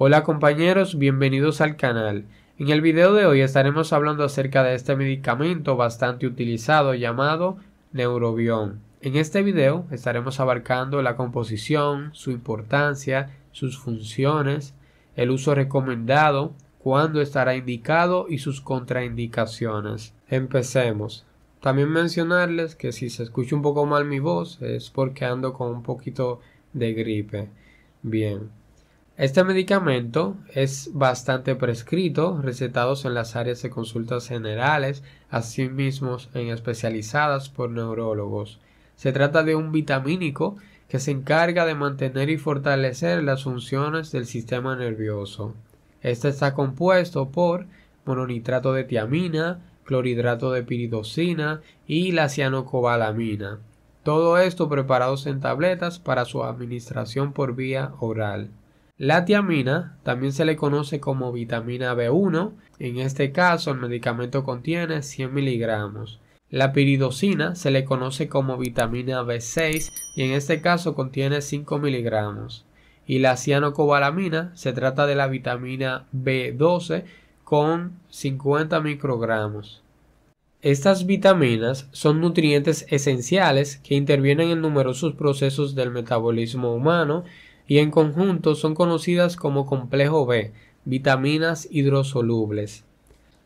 Hola compañeros, bienvenidos al canal. En el video de hoy estaremos hablando acerca de este medicamento bastante utilizado llamado Neurobion. En este video estaremos abarcando la composición, su importancia, sus funciones, el uso recomendado, cuándo estará indicado y sus contraindicaciones. Empecemos. También mencionarles que si se escucha un poco mal mi voz es porque ando con un poquito de gripe. Bien, este medicamento es bastante prescrito, recetados en las áreas de consultas generales, asimismo en especializadas por neurólogos. Se trata de un vitamínico que se encarga de mantener y fortalecer las funciones del sistema nervioso. Este está compuesto por mononitrato de tiamina, clorhidrato de piridoxina y la cianocobalamina. Todo esto preparados en tabletas para su administración por vía oral. La tiamina también se le conoce como vitamina B1, en este caso el medicamento contiene 100 miligramos. La piridocina se le conoce como vitamina B6 y en este caso contiene 5 miligramos. Y la cianocobalamina se trata de la vitamina B12 con 50 microgramos. Estas vitaminas son nutrientes esenciales que intervienen en numerosos procesos del metabolismo humano y en conjunto son conocidas como complejo B, vitaminas hidrosolubles.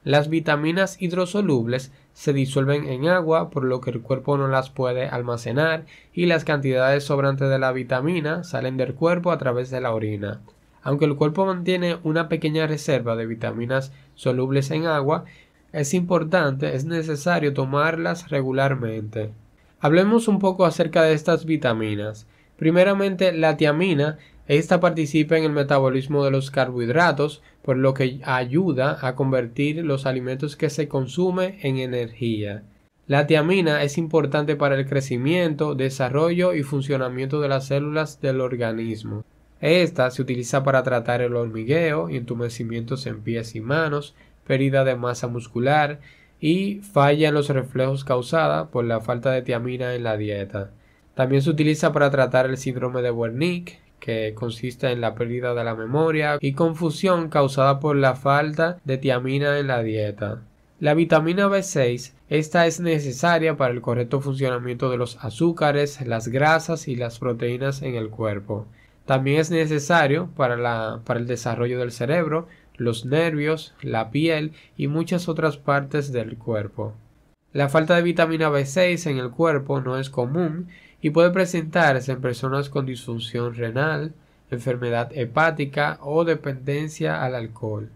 Las vitaminas hidrosolubles se disuelven en agua por lo que el cuerpo no las puede almacenar y las cantidades sobrantes de la vitamina salen del cuerpo a través de la orina. Aunque el cuerpo mantiene una pequeña reserva de vitaminas solubles en agua, es importante, es necesario tomarlas regularmente. Hablemos un poco acerca de estas vitaminas. Primeramente, la tiamina, esta participa en el metabolismo de los carbohidratos, por lo que ayuda a convertir los alimentos que se consume en energía. La tiamina es importante para el crecimiento, desarrollo y funcionamiento de las células del organismo. Esta se utiliza para tratar el hormigueo, entumecimientos en pies y manos, pérdida de masa muscular y falla en los reflejos causada por la falta de tiamina en la dieta. También se utiliza para tratar el síndrome de Wernicke, que consiste en la pérdida de la memoria y confusión causada por la falta de tiamina en la dieta. La vitamina B6, esta es necesaria para el correcto funcionamiento de los azúcares, las grasas y las proteínas en el cuerpo. También es necesario para, para el desarrollo del cerebro, los nervios, la piel y muchas otras partes del cuerpo. La falta de vitamina B6 en el cuerpo no es común y puede presentarse en personas con disfunción renal, enfermedad hepática o dependencia al alcohol.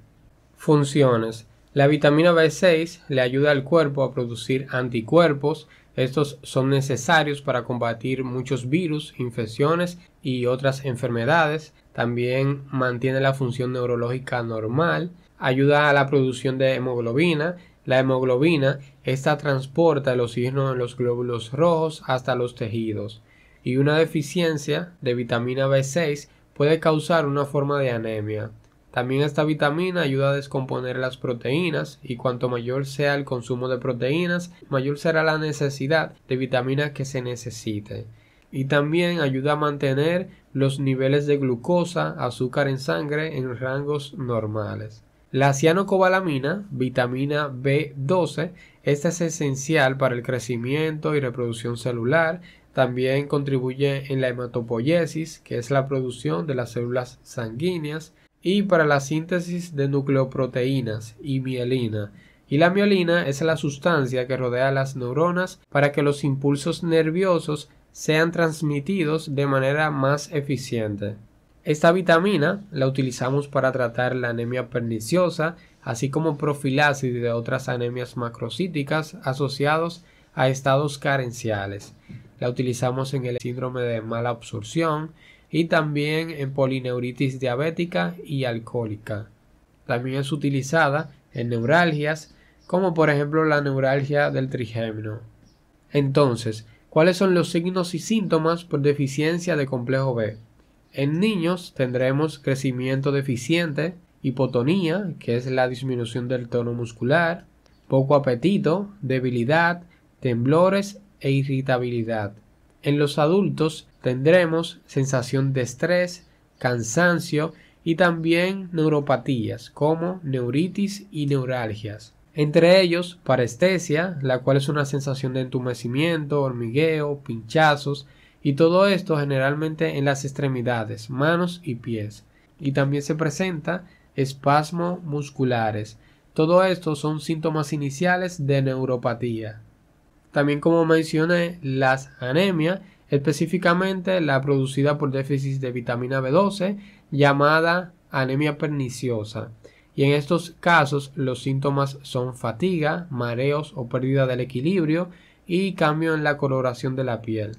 Funciones. La vitamina B6 le ayuda al cuerpo a producir anticuerpos. Estos son necesarios para combatir muchos virus, infecciones y otras enfermedades. También mantiene la función neurológica normal, ayuda a la producción de hemoglobina la hemoglobina, esta transporta el oxígeno de los glóbulos rojos hasta los tejidos, y una deficiencia de vitamina B6 puede causar una forma de anemia. También esta vitamina ayuda a descomponer las proteínas y cuanto mayor sea el consumo de proteínas, mayor será la necesidad de vitamina que se necesite. Y también ayuda a mantener los niveles de glucosa, azúcar en sangre en rangos normales. La cianocobalamina, vitamina B12, esta es esencial para el crecimiento y reproducción celular. También contribuye en la hematopoiesis, que es la producción de las células sanguíneas, y para la síntesis de nucleoproteínas y mielina. Y la mielina es la sustancia que rodea las neuronas para que los impulsos nerviosos sean transmitidos de manera más eficiente. Esta vitamina la utilizamos para tratar la anemia perniciosa, así como profilaxis de otras anemias macrocíticas asociados a estados carenciales. La utilizamos en el síndrome de mala absorción y también en polineuritis diabética y alcohólica. También es utilizada en neuralgias, como por ejemplo la neuralgia del trigémino. Entonces, ¿cuáles son los signos y síntomas por deficiencia de complejo B? En niños tendremos crecimiento deficiente, hipotonía, que es la disminución del tono muscular, poco apetito, debilidad, temblores e irritabilidad. En los adultos tendremos sensación de estrés, cansancio y también neuropatías como neuritis y neuralgias. Entre ellos, parestesia, la cual es una sensación de entumecimiento, hormigueo, pinchazos, y todo esto generalmente en las extremidades, manos y pies. Y también se presenta espasmos musculares. Todo esto son síntomas iniciales de neuropatía. También como mencioné, las anemias, específicamente la producida por déficit de vitamina B12, llamada anemia perniciosa. Y en estos casos los síntomas son fatiga, mareos o pérdida del equilibrio y cambio en la coloración de la piel.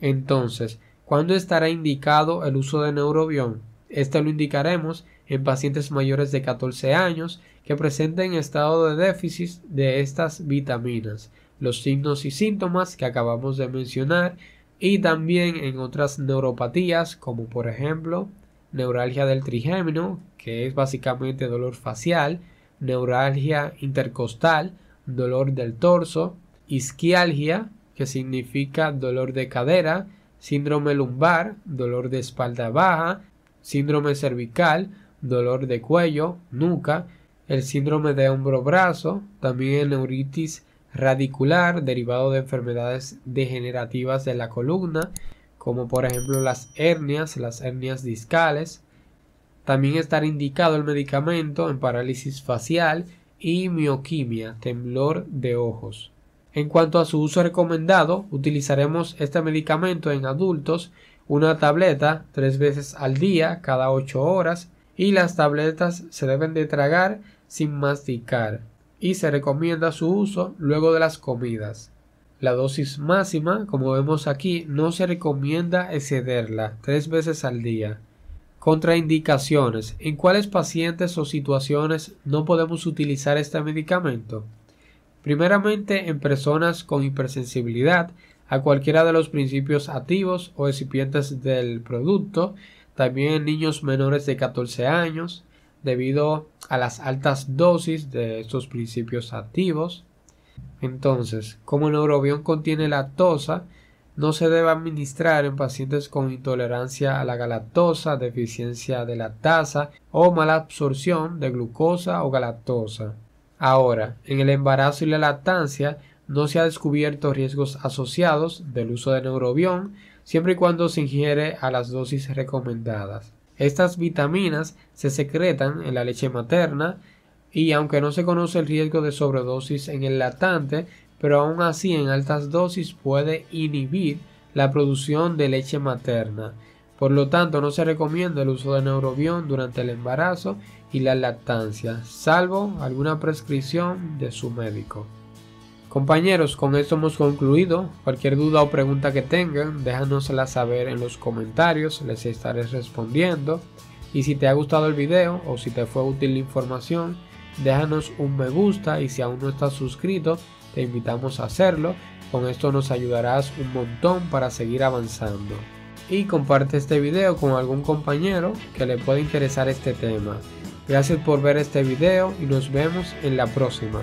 Entonces, ¿cuándo estará indicado el uso de neurobión? Esto lo indicaremos en pacientes mayores de 14 años que presenten estado de déficit de estas vitaminas, los signos y síntomas que acabamos de mencionar y también en otras neuropatías como por ejemplo neuralgia del trigémino, que es básicamente dolor facial, neuralgia intercostal, dolor del torso, isquialgia, que significa dolor de cadera, síndrome lumbar, dolor de espalda baja, síndrome cervical, dolor de cuello, nuca, el síndrome de hombro-brazo, también neuritis radicular derivado de enfermedades degenerativas de la columna, como por ejemplo las hernias, las hernias discales. También estará indicado el medicamento en parálisis facial y mioquimia, temblor de ojos. En cuanto a su uso recomendado, utilizaremos este medicamento en adultos una tableta tres veces al día, cada ocho horas, y las tabletas se deben de tragar sin masticar, y se recomienda su uso luego de las comidas. La dosis máxima, como vemos aquí, no se recomienda excederla tres veces al día. Contraindicaciones. ¿En cuáles pacientes o situaciones no podemos utilizar este medicamento? primeramente en personas con hipersensibilidad a cualquiera de los principios activos o excipientes del producto, también en niños menores de 14 años, debido a las altas dosis de estos principios activos. Entonces, como el neurobión contiene lactosa, no se debe administrar en pacientes con intolerancia a la galactosa, deficiencia de la tasa o mala absorción de glucosa o galactosa. Ahora, en el embarazo y la lactancia no se ha descubierto riesgos asociados del uso de neurobión siempre y cuando se ingiere a las dosis recomendadas. Estas vitaminas se secretan en la leche materna y aunque no se conoce el riesgo de sobredosis en el lactante, pero aún así en altas dosis puede inhibir la producción de leche materna por lo tanto, no se recomienda el uso de neurobión durante el embarazo y la lactancia, salvo alguna prescripción de su médico. Compañeros, con esto hemos concluido. Cualquier duda o pregunta que tengan, déjanosla saber en los comentarios, les estaré respondiendo. Y si te ha gustado el video o si te fue útil la información, déjanos un me gusta y si aún no estás suscrito, te invitamos a hacerlo. Con esto nos ayudarás un montón para seguir avanzando y comparte este video con algún compañero que le pueda interesar este tema. Gracias por ver este video y nos vemos en la próxima.